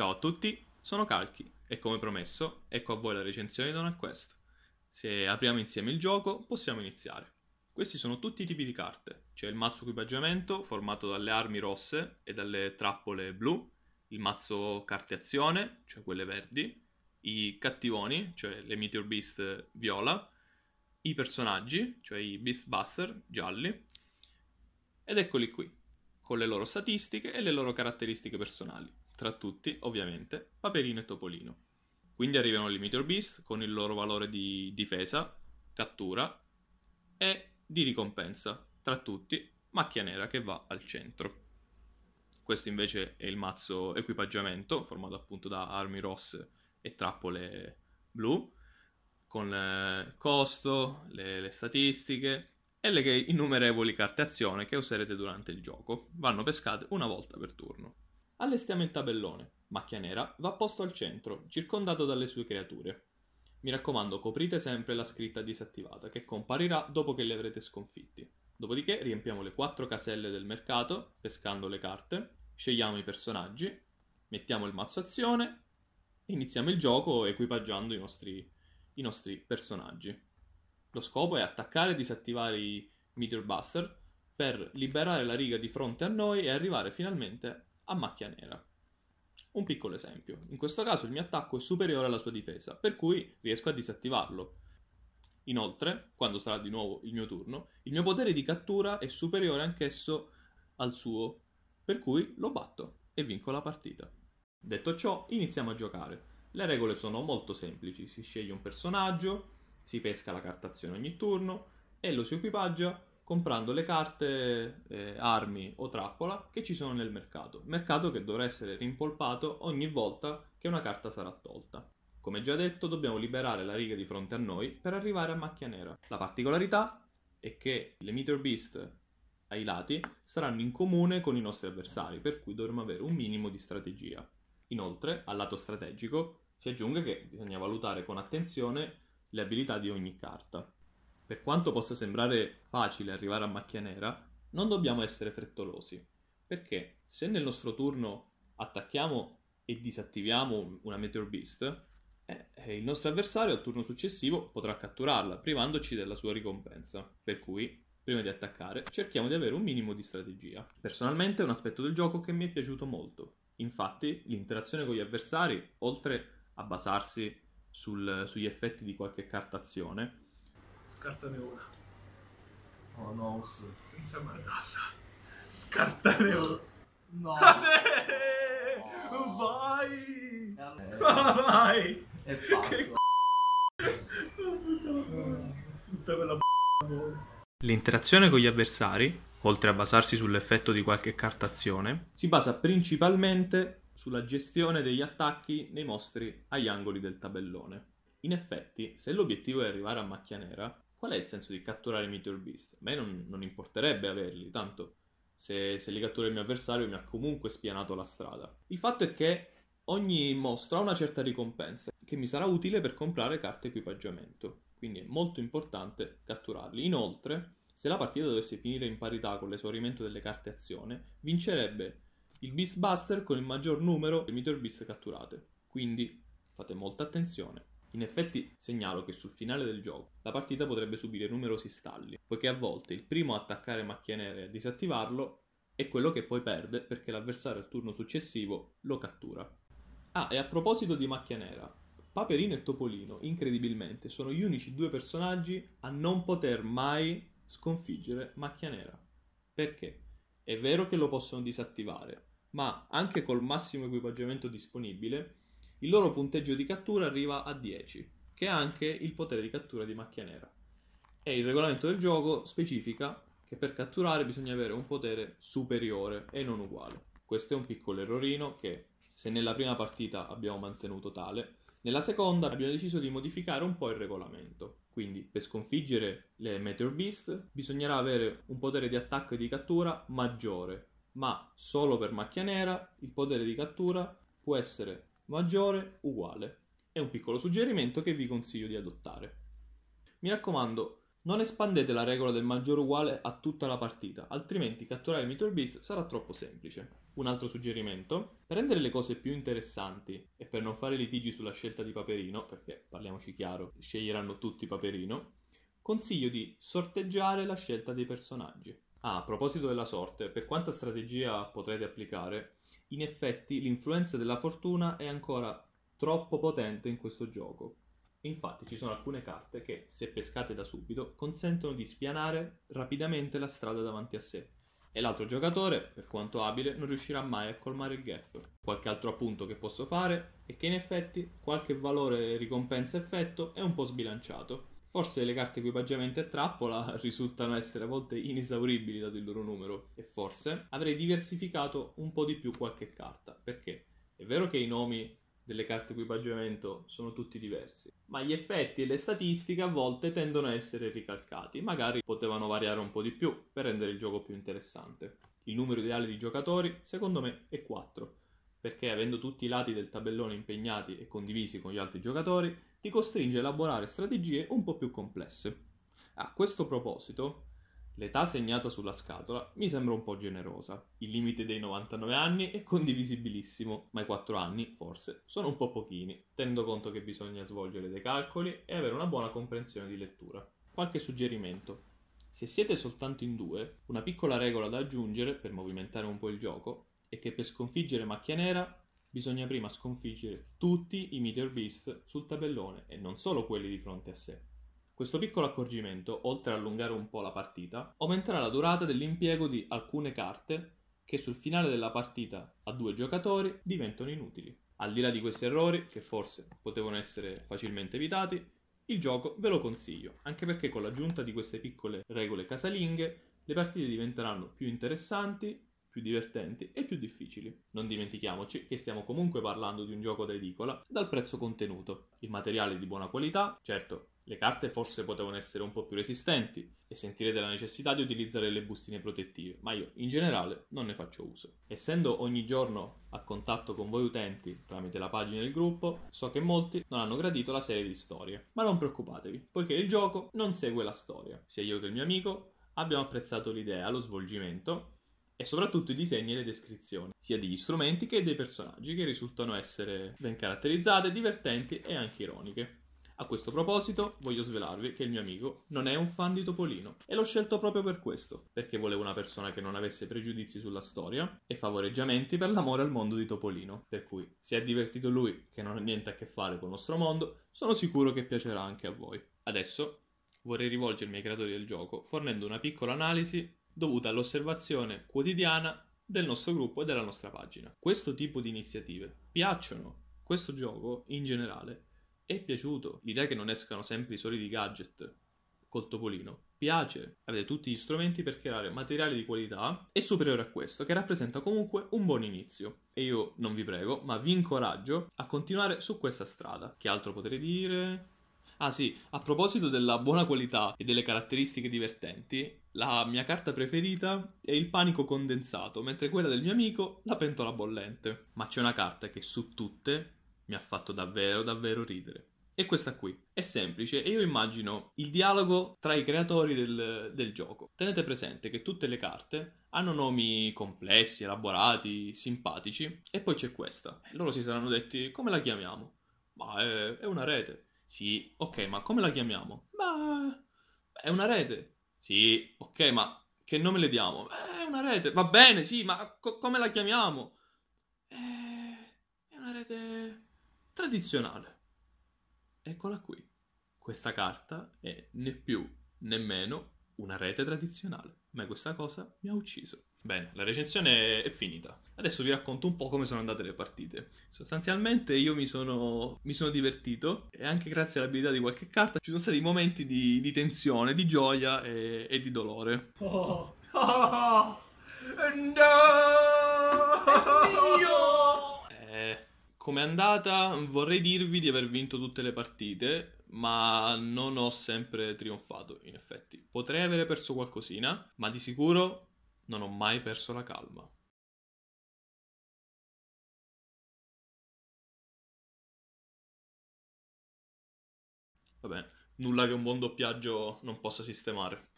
Ciao a tutti, sono Calchi e come promesso, ecco a voi la recensione di Donald Quest. Se apriamo insieme il gioco, possiamo iniziare. Questi sono tutti i tipi di carte. C'è il mazzo equipaggiamento formato dalle armi rosse e dalle trappole blu, il mazzo carte azione, cioè quelle verdi, i cattivoni, cioè le Meteor Beast viola, i personaggi, cioè i Beast Buster gialli, ed eccoli qui, con le loro statistiche e le loro caratteristiche personali tra tutti, ovviamente, Paperino e Topolino. Quindi arrivano gli Meteor Beast con il loro valore di difesa, cattura e di ricompensa, tra tutti Macchia Nera che va al centro. Questo invece è il mazzo equipaggiamento, formato appunto da armi rosse e trappole blu, con il eh, costo, le, le statistiche e le innumerevoli carte azione che userete durante il gioco. Vanno pescate una volta per turno. Allestiamo il tabellone. Macchia Nera va posto al centro, circondato dalle sue creature. Mi raccomando, coprite sempre la scritta disattivata, che comparirà dopo che li avrete sconfitti. Dopodiché riempiamo le quattro caselle del mercato, pescando le carte, scegliamo i personaggi, mettiamo il mazzo azione e iniziamo il gioco equipaggiando i nostri, i nostri personaggi. Lo scopo è attaccare e disattivare i Meteor Buster per liberare la riga di fronte a noi e arrivare finalmente a macchia nera. Un piccolo esempio, in questo caso il mio attacco è superiore alla sua difesa, per cui riesco a disattivarlo. Inoltre, quando sarà di nuovo il mio turno, il mio potere di cattura è superiore anch'esso al suo, per cui lo batto e vinco la partita. Detto ciò, iniziamo a giocare. Le regole sono molto semplici, si sceglie un personaggio, si pesca la cartazione ogni turno e lo si equipaggia comprando le carte eh, armi o trappola che ci sono nel mercato, mercato che dovrà essere rimpolpato ogni volta che una carta sarà tolta. Come già detto, dobbiamo liberare la riga di fronte a noi per arrivare a macchia nera. La particolarità è che le Meter Beast ai lati saranno in comune con i nostri avversari, per cui dovremo avere un minimo di strategia. Inoltre, al lato strategico, si aggiunge che bisogna valutare con attenzione le abilità di ogni carta. Per quanto possa sembrare facile arrivare a macchia nera, non dobbiamo essere frettolosi, perché se nel nostro turno attacchiamo e disattiviamo una Meteor Beast, eh, eh, il nostro avversario al turno successivo potrà catturarla, privandoci della sua ricompensa. Per cui, prima di attaccare, cerchiamo di avere un minimo di strategia. Personalmente è un aspetto del gioco che mi è piaciuto molto. Infatti, l'interazione con gli avversari, oltre a basarsi sul, sugli effetti di qualche carta azione, Scartane una. Oh no, sì. Senza matalla. Scartane una. No. Cos'è? Oh. Vai! Eh. Vai! E passo. Che Tutta eh. quella L'interazione con gli avversari, oltre a basarsi sull'effetto di qualche cartazione, si basa principalmente sulla gestione degli attacchi nei mostri agli angoli del tabellone. In effetti, se l'obiettivo è arrivare a macchia nera, qual è il senso di catturare i Meteor Beast? A me non, non importerebbe averli, tanto se, se, li cattura il mio avversario mi ha comunque spianato la strada. Il fatto è che ogni mostro ha una certa ricompensa, che mi sarà utile per comprare carte equipaggiamento, quindi è molto importante catturarli. Inoltre, se la partita dovesse finire in parità con l'esaurimento delle carte azione, vincerebbe il Beastbuster con il maggior numero di Meteor Beast catturate. Quindi fate molta attenzione. In effetti segnalo che sul finale del gioco la partita potrebbe subire numerosi stalli, poiché a volte il primo a attaccare macchia nera e a disattivarlo è quello che poi perde perché l'avversario al turno successivo lo cattura. Ah, e a proposito di macchia nera, Paperino e Topolino, incredibilmente, sono gli unici due personaggi a non poter mai sconfiggere Macchia Nera. Perché? È vero che lo possono disattivare, ma anche col massimo equipaggiamento disponibile, il loro punteggio di cattura arriva a 10, che è anche il potere di cattura di macchia nera. E il regolamento del gioco specifica che per catturare bisogna avere un potere superiore e non uguale. Questo è un piccolo errorino che, se nella prima partita abbiamo mantenuto tale, nella seconda abbiamo deciso di modificare un po' il regolamento. Quindi, per sconfiggere le Meteor Beast, bisognerà avere un potere di attacco e di cattura maggiore, ma solo per macchia nera il potere di cattura può essere maggiore uguale. È un piccolo suggerimento che vi consiglio di adottare. Mi raccomando, non espandete la regola del maggiore uguale a tutta la partita, altrimenti catturare il Meteor Beast sarà troppo semplice. Un altro suggerimento, per rendere le cose più interessanti e per non fare litigi sulla scelta di Paperino, perché parliamoci chiaro, sceglieranno tutti Paperino, consiglio di sorteggiare la scelta dei personaggi. Ah, a proposito della sorte, per quanta strategia potrete applicare, in effetti l'influenza della fortuna è ancora troppo potente in questo gioco. Infatti ci sono alcune carte che, se pescate da subito, consentono di spianare rapidamente la strada davanti a sé e l'altro giocatore, per quanto abile, non riuscirà mai a colmare il gap. Qualche altro appunto che posso fare è che in effetti qualche valore ricompensa effetto è un po' sbilanciato Forse le carte equipaggiamento e trappola risultano essere a volte inesauribili dato il loro numero e forse avrei diversificato un po' di più qualche carta, perché è vero che i nomi delle carte equipaggiamento sono tutti diversi, ma gli effetti e le statistiche a volte tendono a essere ricalcati, magari potevano variare un po' di più per rendere il gioco più interessante. Il numero ideale di giocatori, secondo me, è 4, perché avendo tutti i lati del tabellone impegnati e condivisi con gli altri giocatori, ti costringe a elaborare strategie un po' più complesse. A questo proposito, l'età segnata sulla scatola mi sembra un po' generosa. Il limite dei 99 anni è condivisibilissimo, ma i 4 anni, forse, sono un po' pochini, tenendo conto che bisogna svolgere dei calcoli e avere una buona comprensione di lettura. Qualche suggerimento. Se siete soltanto in due, una piccola regola da aggiungere per movimentare un po' il gioco e che per sconfiggere Macchia Nera bisogna prima sconfiggere tutti i Meteor Beast sul tabellone e non solo quelli di fronte a sé. Questo piccolo accorgimento, oltre a allungare un po' la partita, aumenterà la durata dell'impiego di alcune carte che sul finale della partita a due giocatori diventano inutili. Al di là di questi errori, che forse potevano essere facilmente evitati, il gioco ve lo consiglio, anche perché con l'aggiunta di queste piccole regole casalinghe le partite diventeranno più interessanti più divertenti e più difficili. Non dimentichiamoci che stiamo comunque parlando di un gioco da edicola dal prezzo contenuto. Il materiale è di buona qualità, certo, le carte forse potevano essere un po' più resistenti e sentirete la necessità di utilizzare le bustine protettive, ma io in generale non ne faccio uso. Essendo ogni giorno a contatto con voi utenti tramite la pagina del gruppo, so che molti non hanno gradito la serie di storie, ma non preoccupatevi, poiché il gioco non segue la storia. Sia io che il mio amico abbiamo apprezzato l'idea, lo svolgimento e soprattutto i disegni e le descrizioni, sia degli strumenti che dei personaggi, che risultano essere ben caratterizzate, divertenti e anche ironiche. A questo proposito, voglio svelarvi che il mio amico non è un fan di Topolino e l'ho scelto proprio per questo, perché volevo una persona che non avesse pregiudizi sulla storia e favoreggiamenti per l'amore al mondo di Topolino. Per cui, se è divertito lui, che non ha niente a che fare con il nostro mondo, sono sicuro che piacerà anche a voi. Adesso vorrei rivolgermi ai creatori del gioco fornendo una piccola analisi dovuta all'osservazione quotidiana del nostro gruppo e della nostra pagina. Questo tipo di iniziative piacciono, questo gioco in generale è piaciuto. L'idea che non escano sempre i soliti gadget col topolino piace. Avete tutti gli strumenti per creare materiale di qualità e superiore a questo, che rappresenta comunque un buon inizio. E io non vi prego, ma vi incoraggio a continuare su questa strada. Che altro potrei dire? Ah sì, a proposito della buona qualità e delle caratteristiche divertenti, la mia carta preferita è il panico condensato, mentre quella del mio amico la pentola bollente. Ma c'è una carta che su tutte mi ha fatto davvero davvero ridere. E questa qui. È semplice e io immagino il dialogo tra i creatori del, del gioco. Tenete presente che tutte le carte hanno nomi complessi, elaborati, simpatici e poi c'è questa. E Loro si saranno detti come la chiamiamo? Ma è, eh, è una rete. Sì, ok, ma come la chiamiamo? Ma è una rete. Sì, ok, ma che nome le diamo? Eh, una rete, va bene, sì, ma co- come la chiamiamo? Eh, è una rete tradizionale. Eccola qui. Questa carta è né più né meno una rete tradizionale, ma questa cosa mi ha ucciso. Bene, la recensione è finita. Adesso vi racconto un po' come sono andate le partite. Sostanzialmente io mi sono, mi sono divertito e anche grazie all'abilità di qualche carta ci sono stati momenti di, di tensione, di gioia e, e di dolore. Oh, oh, oh no! Eh, come è andata vorrei dirvi di aver vinto tutte le partite, ma non ho sempre trionfato in effetti. Potrei avere perso qualcosina, ma di sicuro non ho mai perso la calma. Vabbè, nulla che un buon doppiaggio non possa sistemare.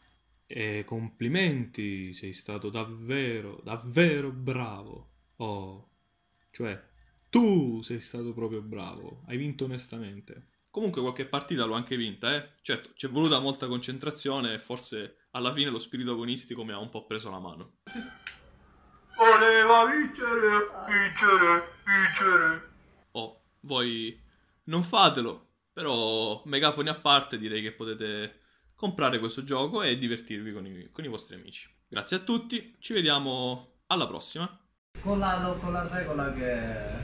E complimenti, sei stato davvero, davvero bravo. Oh, cioè, tu sei stato proprio bravo, hai vinto onestamente. Comunque qualche partita l'ho anche vinta, eh. Certo, ci è voluta molta concentrazione e forse alla fine lo spirito agonistico mi ha un po' preso la mano. Voleva vincere, vincere, vincere. Oh, voi non fatelo, però megafoni a parte direi che potete comprare questo gioco e divertirvi con i, con i vostri amici. Grazie a tutti, ci vediamo alla prossima. Con la, con la regola che